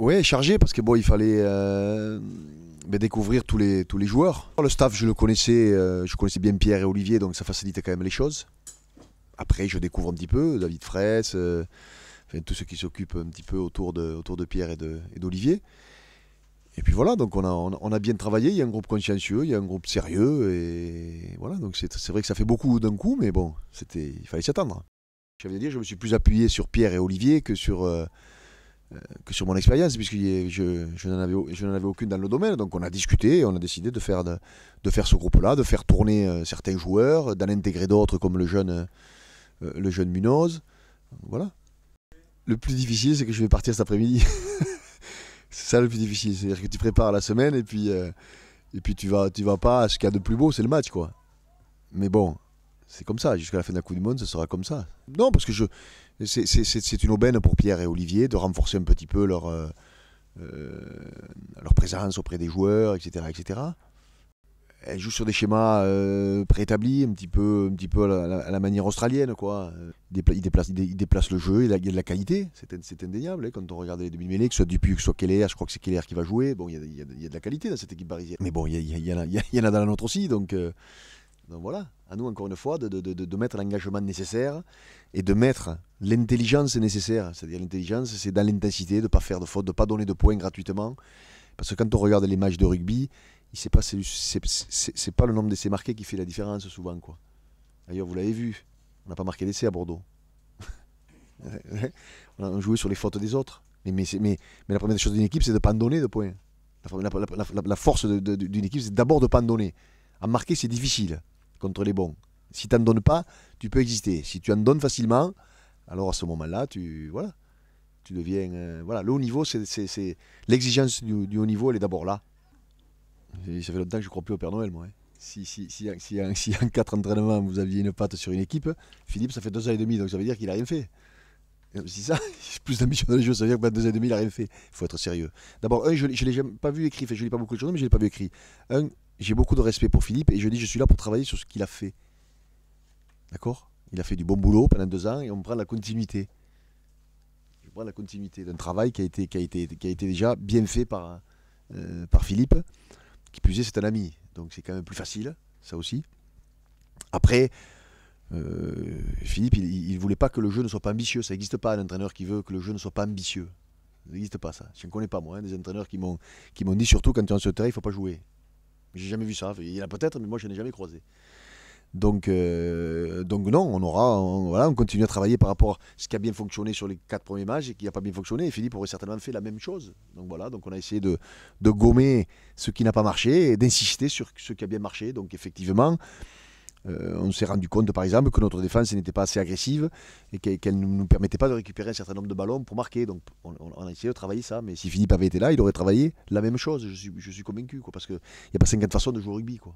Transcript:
Oui, chargé, parce que bon, il fallait euh, ben, découvrir tous les, tous les joueurs. Le staff, je le connaissais, euh, je connaissais bien Pierre et Olivier, donc ça facilitait quand même les choses. Après, je découvre un petit peu David Fraisse, euh, enfin, tous ceux qui s'occupent un petit peu autour de, autour de Pierre et d'Olivier. Et, puis voilà, donc on a, on a bien travaillé, il y a un groupe consciencieux, il y a un groupe sérieux, et voilà, donc c'est vrai que ça fait beaucoup d'un coup, mais bon, il fallait s'attendre. attendre. dire, je me suis plus appuyé sur Pierre et Olivier que sur euh, que sur mon expérience, puisque je, je n'en avais, avais, aucune dans le domaine. Donc on a discuté on a décidé de faire, de, de faire ce groupe-là, de faire tourner euh, certains joueurs, d'en intégrer d'autres comme le jeune, euh, le jeune Munoz. Voilà. Le plus difficile, c'est que je vais partir cet après-midi. c'est ça le plus difficile. C'est-à-dire que tu prépares la semaine et puis, et puis tu vas, tu vas pas ce qu'il y a de plus beau, c'est le match. quoi. Mais bon, c'est comme ça, jusqu'à la fin de la Coupe du Monde, ce sera comme ça. Non, parce que je, c'est une aubaine pour Pierre et Olivier de renforcer un petit peu leur, euh, euh, leur présence auprès des joueurs, etc. etc. Elle joue sur des schémas euh, préétablis, un petit peu, un petit peu à, la, manière australienne. Quoi. Il, déplace, il déplace le jeu, il, y a de la qualité, c'est indéniable. Hein, quand on regarde les demi-mêlées, que ce soit Dupuy, que ce soit Keller, je crois que c'est Keller qui va jouer. Bon, il y, a, il y, a, de la qualité dans cette équipe parisienne. Mais bon, il y, y, y, en a dans la nôtre aussi, donc... Donc voilà, à nous encore une fois de, mettre l'engagement nécessaire et de mettre l'intelligence nécessaire. C'est-à-dire l'intelligence, c'est dans l'intensité, de ne pas faire de fautes, de ne pas donner de points gratuitement. Parce que quand on regarde les matchs de rugby, c'est n'est pas le nombre d'essais marqués qui fait la différence souvent. Quoi. D'ailleurs, vous l'avez vu, on n'a pas marqué d'essais à Bordeaux. on a joué sur les fautes des autres. Mais, mais, la première chose d'une équipe, c'est de ne pas donner de points. La, force d'une équipe, c'est d'abord de ne pas en donner. À marquer, c'est difficile contre les bons. Si tu n'en donnes pas, tu peux exister. Si tu en donnes facilement, alors à ce moment-là, tu voilà, tu deviens euh, voilà. Le haut niveau, c'est l'exigence du, haut niveau, elle est d'abord là. ça fait longtemps que je ne crois plus au Père Noël, moi. Hein. Si, si, si, si, en, quatre entraînements vous aviez une patte sur une équipe, Philippe, ça fait deux ans et demi, donc ça veut dire qu'il a rien fait. Euh, si ça, plus d'ambition dans les jeux, ça veut dire que deux ans et demi, il n'a rien fait. Il faut être sérieux. D'abord, un, je ne l'ai pas vu écrit, je ne l'ai pas beaucoup de choses, mais je ne l'ai pas vu écrit. Un, j'ai beaucoup de respect pour Philippe et je dis je suis là pour travailler sur ce qu'il a fait. D'accord Il a fait du bon boulot pendant deux ans et on prend la continuité. Je prends la continuité d'un travail qui a, été, qui, a été, qui a été déjà bien fait par, euh, par Philippe. Qui plus est, c'est un ami. Donc c'est quand même plus facile, ça aussi. Après, euh, Philippe, il ne voulait pas que le jeu ne soit pas ambitieux. Ça n'existe pas un entraîneur qui veut que le jeu ne soit pas ambitieux. Ça n'existe pas ça. Je ne connais pas moi, hein, des entraîneurs qui m'ont dit surtout quand tu es en ce terrain, il ne faut pas jouer. J'ai jamais vu ça. Il y en a peut-être, mais moi, je n'ai jamais croisé. Donc, euh, donc non, on aura, voilà, on continue à travailler par rapport à ce qui a bien fonctionné sur les quatre premiers matchs et qui n'a pas bien fonctionné. Et Philippe aurait certainement fait la même chose. Donc voilà, donc on a essayé de, de gommer ce qui n'a pas marché et d'insister sur ce qui a bien marché. Donc effectivement, euh, on s'est rendu compte, par exemple, que notre défense n'était pas assez agressive et qu'elle ne nous permettait pas de récupérer un certain nombre de ballons pour marquer. Donc, on, a essayé de travailler ça. Mais si Philippe avait été là, il aurait travaillé la même chose, je suis, convaincu. parce qu'il n'y a pas 50 façons de jouer au rugby. Quoi.